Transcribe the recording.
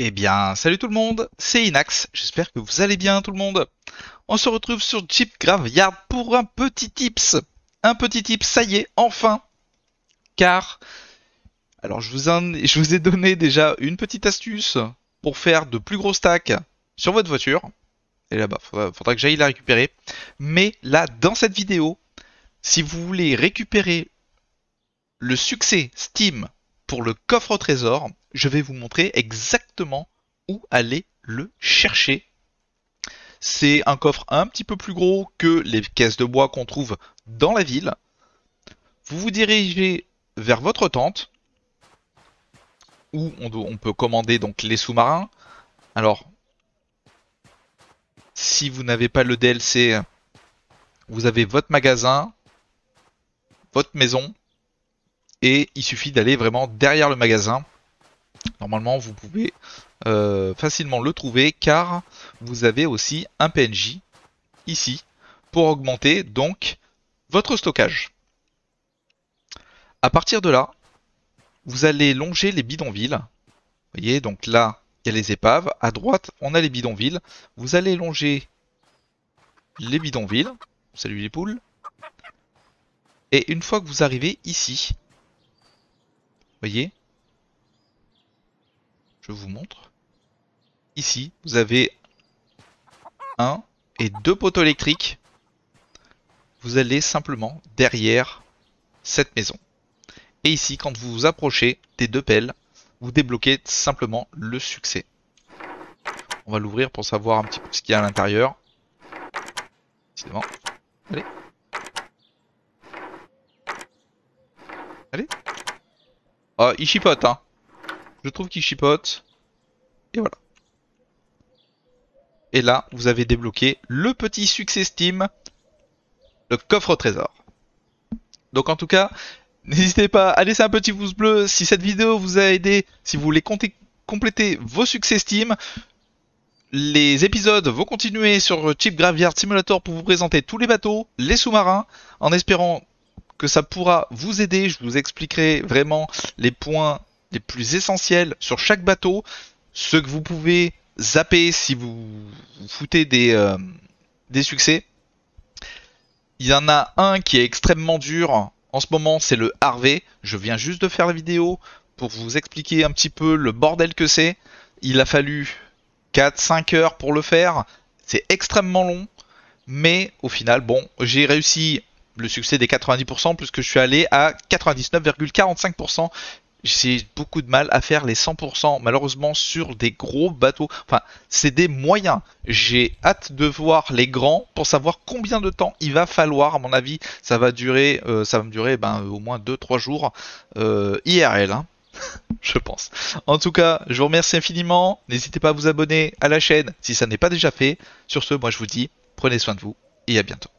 Eh bien, salut tout le monde, c'est Inax, j'espère que vous allez bien tout le monde. On se retrouve sur Chip Graveyard pour un petit tips. Un petit tips, ça y est, enfin. Car, alors je vous, ai donné déjà une petite astuce pour faire de plus gros stacks sur votre voiture. Et là-bas, faudra, que j'aille la récupérer. Mais là, dans cette vidéo, si vous voulez récupérer le succès Steam pour le coffre au trésor, je vais vous montrer exactement où aller le chercher. C'est un coffre un petit peu plus gros que les caisses de bois qu'on trouve dans la ville. Vous vous dirigez vers votre tente, où on, peut commander donc les sous-marins. Alors, si vous n'avez pas le DLC, vous avez votre magasin, votre maison, et il suffit d'aller vraiment derrière le magasin Normalement, vous pouvez euh, facilement le trouver car vous avez aussi un PNJ ici pour augmenter donc votre stockage. A partir de là, vous allez longer les bidonvilles. Vous voyez, donc là, il y a les épaves. À droite, on a les bidonvilles. Vous allez longer les bidonvilles. Salut les poules. Et une fois que vous arrivez ici, vous voyez, je vous montre. Ici, vous avez un et deux poteaux électriques. Vous allez simplement derrière cette maison. Et ici, quand vous vous approchez des deux pelles, vous débloquez simplement le succès. On va l'ouvrir pour savoir un petit peu ce qu'il y a à l'intérieur. Décidément. Allez. Allez. Ah, il chipote, hein. Je trouve qu'il chipote. Et voilà. Et là, vous avez débloqué le petit succès Steam, le coffre trésor. Donc en tout cas, n'hésitez pas à laisser un petit pouce bleu si cette vidéo vous a aidé, si vous voulez compléter vos succès Steam. Les épisodes vont continuer sur Chip Graveyard Simulator pour vous présenter tous les bateaux, les sous-marins, en espérant que ça pourra vous aider. Je vous expliquerai vraiment les points les plus essentiels sur chaque bateau, ceux que vous pouvez zapper si vous, foutez des, euh, des succès. Il y en a un qui est extrêmement dur en ce moment, c'est le Harvey. Je viens juste de faire la vidéo pour vous expliquer un petit peu le bordel que c'est. Il a fallu 4-5 heures pour le faire. C'est extrêmement long. Mais au final, bon, j'ai réussi le succès des 90% puisque je suis allé à 99,45% j'ai beaucoup de mal à faire les 100%, malheureusement, sur des gros bateaux. Enfin, c'est des moyens. J'ai hâte de voir les grands pour savoir combien de temps il va falloir. À mon avis, ça va durer, euh, ça va me durer ben, au moins 2-3 jours euh, IRL. Hein, je pense. En tout cas, je vous remercie infiniment. N'hésitez pas à vous abonner à la chaîne si ça n'est pas déjà fait. Sur ce, moi je vous dis, prenez soin de vous et à bientôt.